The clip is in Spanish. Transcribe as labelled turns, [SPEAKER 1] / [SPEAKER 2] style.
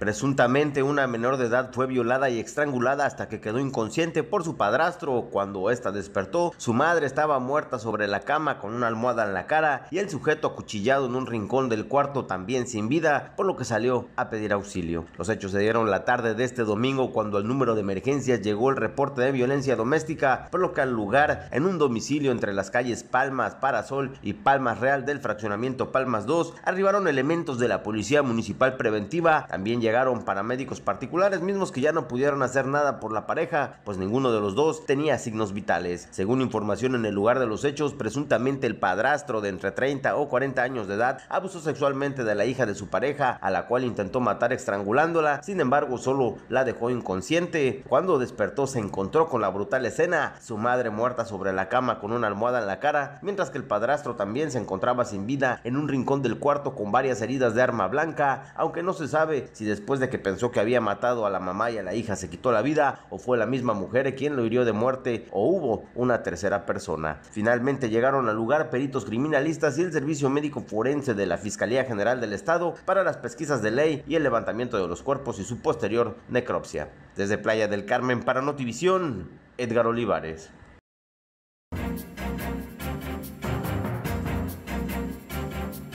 [SPEAKER 1] Presuntamente una menor de edad fue violada y estrangulada hasta que quedó inconsciente por su padrastro. Cuando ésta despertó, su madre estaba muerta sobre la cama con una almohada en la cara y el sujeto acuchillado en un rincón del cuarto también sin vida, por lo que salió a pedir auxilio. Los hechos se dieron la tarde de este domingo cuando al número de emergencias llegó el reporte de violencia doméstica, por lo que al lugar, en un domicilio entre las calles Palmas, Parasol y Palmas Real del fraccionamiento Palmas 2, arribaron elementos de la Policía Municipal Preventiva, también llegaron paramédicos particulares, mismos que ya no pudieron hacer nada por la pareja, pues ninguno de los dos tenía signos vitales. Según información en el lugar de los hechos, presuntamente el padrastro de entre 30 o 40 años de edad abusó sexualmente de la hija de su pareja, a la cual intentó matar estrangulándola, sin embargo solo la dejó inconsciente. Cuando despertó se encontró con la brutal escena, su madre muerta sobre la cama con una almohada en la cara, mientras que el padrastro también se encontraba sin vida en un rincón del cuarto con varias heridas de arma blanca, aunque no se sabe si después después de que pensó que había matado a la mamá y a la hija se quitó la vida o fue la misma mujer quien lo hirió de muerte o hubo una tercera persona. Finalmente llegaron al lugar peritos criminalistas y el Servicio Médico Forense de la Fiscalía General del Estado para las pesquisas de ley y el levantamiento de los cuerpos y su posterior necropsia. Desde Playa del Carmen para Notivisión, Edgar Olivares.